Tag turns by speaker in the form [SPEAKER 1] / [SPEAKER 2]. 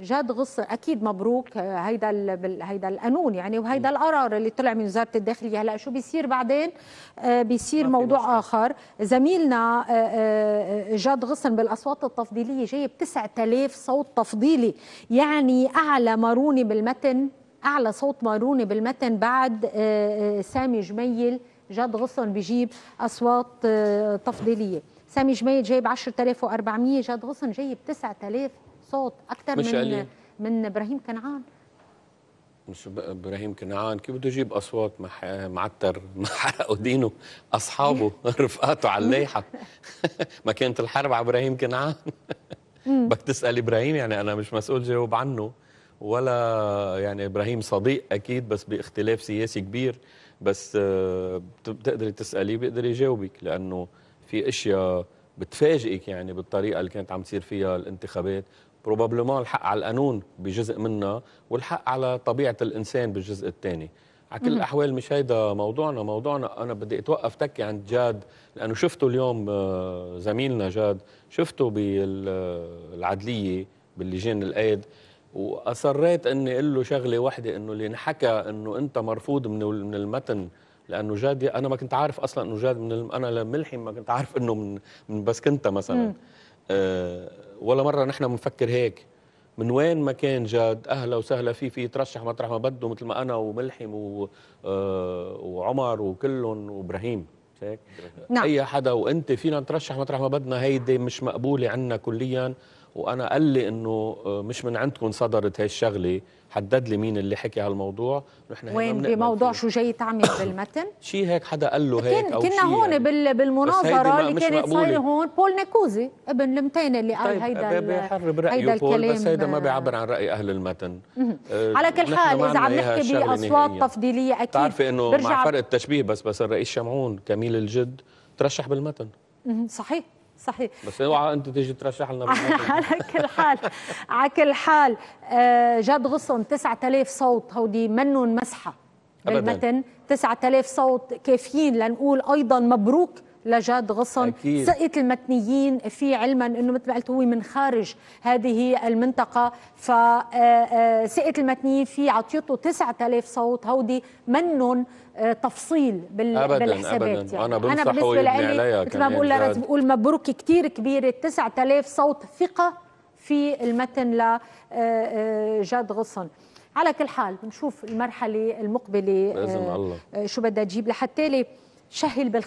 [SPEAKER 1] جاد غصن اكيد مبروك آه، هيدا هيدا القانون يعني وهيدا القرار اللي طلع من وزاره الداخليه هلا شو بيصير بعدين آه، بيصير موضوع مشكلة. اخر زميلنا آه، جاد غصن بالاصوات التفضيليه جايب 9000 صوت تفضيلي يعني اعلى مرونه بالمتن اعلى صوت مرونه بالمتن بعد سامي جميل جاد غصن بجيب اصوات تفضيليه سامي جميل جايب 10400 جاد غصن جايب 9000 صوت اكثر من علي. من ابراهيم كنعان
[SPEAKER 2] مش ابراهيم كنعان كيف بده يجيب اصوات مح... معتر مع حرقوا دينه اصحابه رفقاته على اللايحه ما كانت الحرب على ابراهيم كنعان بدك تسال ابراهيم يعني انا مش مسؤول جاوب عنه ولا يعني ابراهيم صديق اكيد بس باختلاف سياسي كبير بس آه، بتقدري تساليه بيقدر يجاوبك لانه في اشياء بتفاجئك يعني بالطريقه اللي كانت عم تصير فيها الانتخابات بروبابلمون الحق على القانون بجزء منها والحق على طبيعه الانسان بالجزء الثاني على كل الاحوال مش هيدا موضوعنا موضوعنا انا بدي اتوقف تكي عند جاد لانه شفته اليوم آه، زميلنا جاد شفته بالعدليه باللجان الايد واصريت اني اقول له شغله واحده انه اللي انحكى انه انت مرفوض من من المتن لانه جاد انا ما كنت عارف اصلا انه جاد من الم... انا ملحم ما كنت عارف انه من, من بسكنتا مثلا آه، ولا مره نحن بنفكر هيك من وين ما كان جاد اهلا وسهلا فيه في يترشح مطرح ما بده مثل ما انا وملحم و... آه، وعمر وكلهم وابراهيم هيك نعم. اي حدا وانت فينا نترشح مطرح ما بدنا هيدي مش مقبوله عنا كليا وانا قال لي انه آه، مش من عندكم صدرت هاي الشغله حدد لي مين اللي حكي هالموضوع نحن وين
[SPEAKER 1] بموضوع شو جاي تعمل بالمتن
[SPEAKER 2] شي هيك حدا قال له هيك او كنا هون يعني.
[SPEAKER 1] بالمناظره اللي كانت صايره هون بول نيكوزي ابن المتين اللي قال طيب هيدا بيحرب رايه هيدا بول الكلام بس
[SPEAKER 2] هيدا ما بيعبر عن راي اهل المتن آه على كل حال اذا عم نحكي باصوات
[SPEAKER 1] تفضيليه اكيد بتعرفي
[SPEAKER 2] انه مع فرق التشبيه بس بس الرئيس شمعون كميل الجد ترشح بالمتن
[SPEAKER 1] صحيح صحيح
[SPEAKER 2] بس اوعى انت تيجي ترشح لنا
[SPEAKER 1] على كل حال على كل حال آه، جد غصن 9000 صوت هودي منن مسحه بالمتن 9000 صوت كافيين لنقول ايضا مبروك لجاد غصن أكيد. سقية المتنيين في علما انه مثل ما قلت هو من خارج هذه المنطقه ف آه، آه، سقيت المتنيين في عطيته 9000 صوت هودي منن آه، تفصيل بال... أبداً بالحسابات أبداً. يعني أنا, أنا بالنسبة لي مثل ما بقول لرز بقول مبروك كثير كبيرة 9000 صوت ثقة في المتن لجاد غصن على كل حال بنشوف المرحلة المقبلة بإذن الله شو بدها تجيب لحتى لي شهل